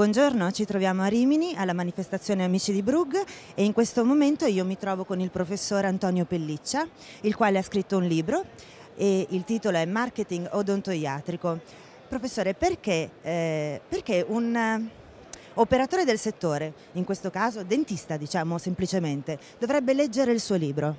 Buongiorno, ci troviamo a Rimini alla manifestazione Amici di Brugg e in questo momento io mi trovo con il professor Antonio Pelliccia, il quale ha scritto un libro e il titolo è Marketing odontoiatrico. Professore, perché, eh, perché un eh, operatore del settore, in questo caso dentista diciamo semplicemente, dovrebbe leggere il suo libro?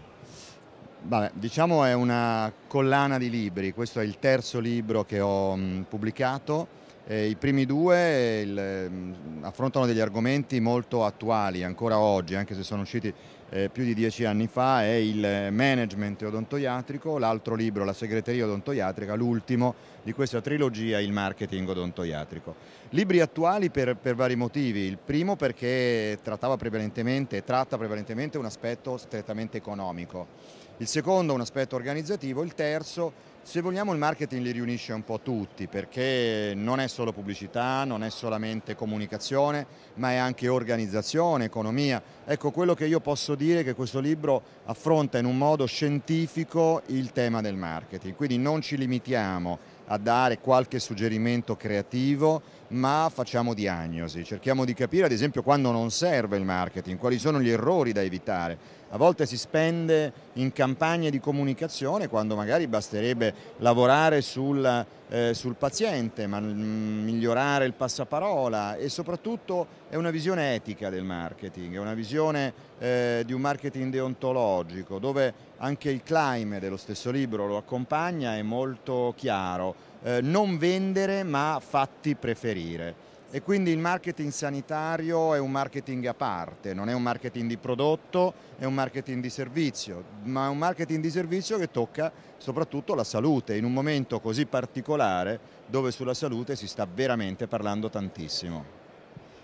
Vabbè, diciamo è una collana di libri, questo è il terzo libro che ho mm, pubblicato. I primi due mm, affrontano degli argomenti molto attuali ancora oggi, anche se sono usciti eh, più di dieci anni fa, è il eh, management odontoiatrico, l'altro libro, la segreteria odontoiatrica, l'ultimo di questa trilogia, il marketing odontoiatrico. Libri attuali per, per vari motivi, il primo perché trattava prevalentemente, tratta prevalentemente un aspetto strettamente economico, il secondo un aspetto organizzativo, il terzo, se vogliamo il marketing li riunisce un po' tutti perché non è solo pubblicità, non è solamente comunicazione, ma è anche organizzazione, economia. Ecco quello che io posso dire è che questo libro affronta in un modo scientifico il tema del marketing, quindi non ci limitiamo a dare qualche suggerimento creativo, ma facciamo diagnosi, cerchiamo di capire ad esempio quando non serve il marketing, quali sono gli errori da evitare a volte si spende in campagne di comunicazione quando magari basterebbe lavorare sul, eh, sul paziente, ma, mm, migliorare il passaparola e soprattutto è una visione etica del marketing, è una visione eh, di un marketing deontologico dove anche il clime dello stesso libro lo accompagna, è molto chiaro, eh, non vendere ma fatti preferire. E quindi il marketing sanitario è un marketing a parte, non è un marketing di prodotto, è un marketing di servizio, ma è un marketing di servizio che tocca soprattutto la salute, in un momento così particolare dove sulla salute si sta veramente parlando tantissimo.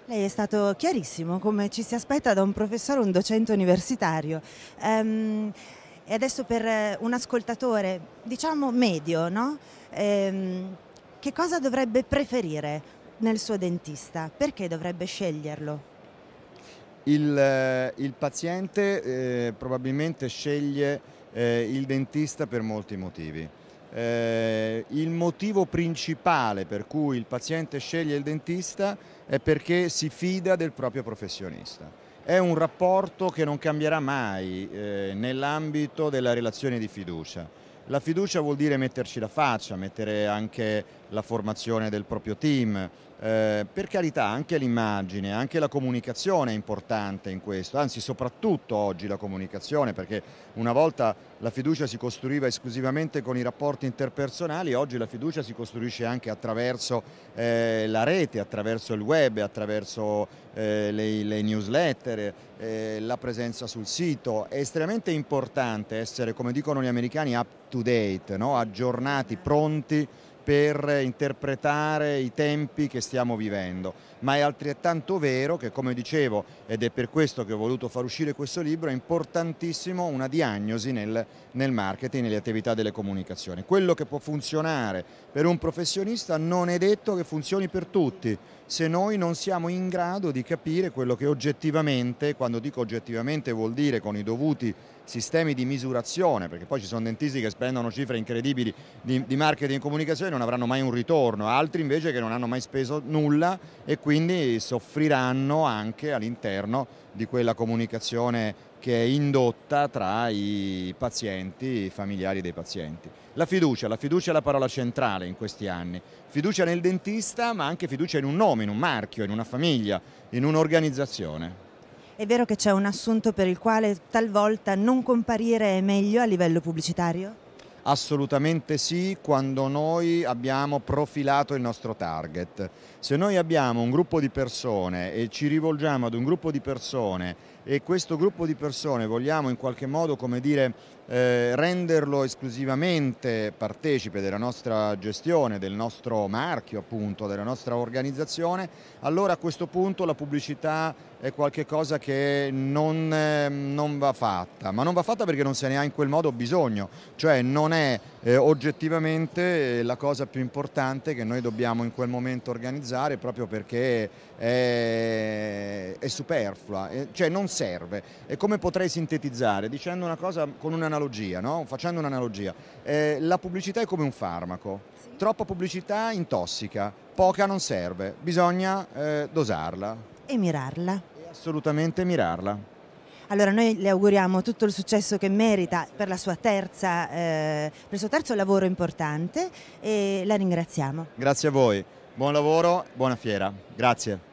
Lei è stato chiarissimo, come ci si aspetta da un professore, un docente universitario. Um, e adesso per eh, un ascoltatore, diciamo medio, no? um, che cosa dovrebbe preferire? nel suo dentista, perché dovrebbe sceglierlo? Il, eh, il paziente eh, probabilmente sceglie eh, il dentista per molti motivi. Eh, il motivo principale per cui il paziente sceglie il dentista è perché si fida del proprio professionista. È un rapporto che non cambierà mai eh, nell'ambito della relazione di fiducia la fiducia vuol dire metterci la faccia, mettere anche la formazione del proprio team, eh, per carità anche l'immagine, anche la comunicazione è importante in questo, anzi soprattutto oggi la comunicazione perché una volta la fiducia si costruiva esclusivamente con i rapporti interpersonali, oggi la fiducia si costruisce anche attraverso eh, la rete, attraverso il web, attraverso eh, le, le, newsletter, eh, la presenza sul sito. È estremamente importante essere, come dicono gli americani, up to date, no? aggiornati, pronti per interpretare i tempi che stiamo vivendo, ma è altrettanto vero che come dicevo, ed è per questo che ho voluto far uscire questo libro, è importantissimo una diagnosi nel, nel marketing nelle attività delle comunicazioni. Quello che può funzionare per un professionista non è detto che funzioni per tutti, se noi non siamo in grado di capire quello che oggettivamente, quando dico oggettivamente vuol dire con i dovuti sistemi di misurazione, perché poi ci sono dentisti che spendono cifre incredibili di, di marketing e comunicazione e non avranno mai un ritorno, altri invece che non hanno mai speso nulla e quindi soffriranno anche all'interno di quella comunicazione che è indotta tra i pazienti, i familiari dei pazienti. La fiducia, la fiducia è la parola centrale in questi anni. Fiducia nel dentista, ma anche fiducia in un nome, in un marchio, in una famiglia, in un'organizzazione. È vero che c'è un assunto per il quale talvolta non comparire è meglio a livello pubblicitario? Assolutamente sì, quando noi abbiamo profilato il nostro target. Se noi abbiamo un gruppo di persone e ci rivolgiamo ad un gruppo di persone e questo gruppo di persone vogliamo in qualche modo come dire, eh, renderlo esclusivamente partecipe della nostra gestione, del nostro marchio appunto, della nostra organizzazione, allora a questo punto la pubblicità è qualcosa che non, eh, non, va fatta, ma non va fatta perché non se ne ha in quel modo bisogno, cioè non è eh, oggettivamente eh, la cosa più importante che noi dobbiamo in quel momento organizzare proprio perché è, è superflua, eh, cioè non serve e come potrei sintetizzare? Dicendo una cosa con un'analogia, no? facendo un'analogia. Eh, la pubblicità è come un farmaco, sì. troppa pubblicità intossica, poca non serve, bisogna eh, dosarla. E mirarla. E assolutamente mirarla. Allora noi le auguriamo tutto il successo che merita per, terza, eh, per il suo terzo lavoro importante e la ringraziamo. Grazie a voi, buon lavoro, buona fiera, grazie.